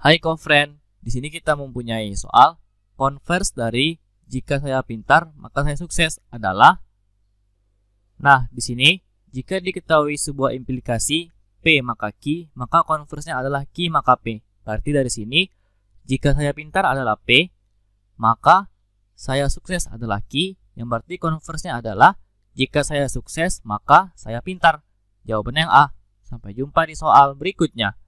Hai konfren, di sini kita mempunyai soal konvers dari jika saya pintar maka saya sukses adalah Nah, di sini jika diketahui sebuah implikasi P maka Q, maka konversnya adalah Q maka P. Berarti dari sini jika saya pintar adalah P, maka saya sukses adalah Q, yang berarti konversnya adalah jika saya sukses maka saya pintar. Jawabannya yang A. Sampai jumpa di soal berikutnya.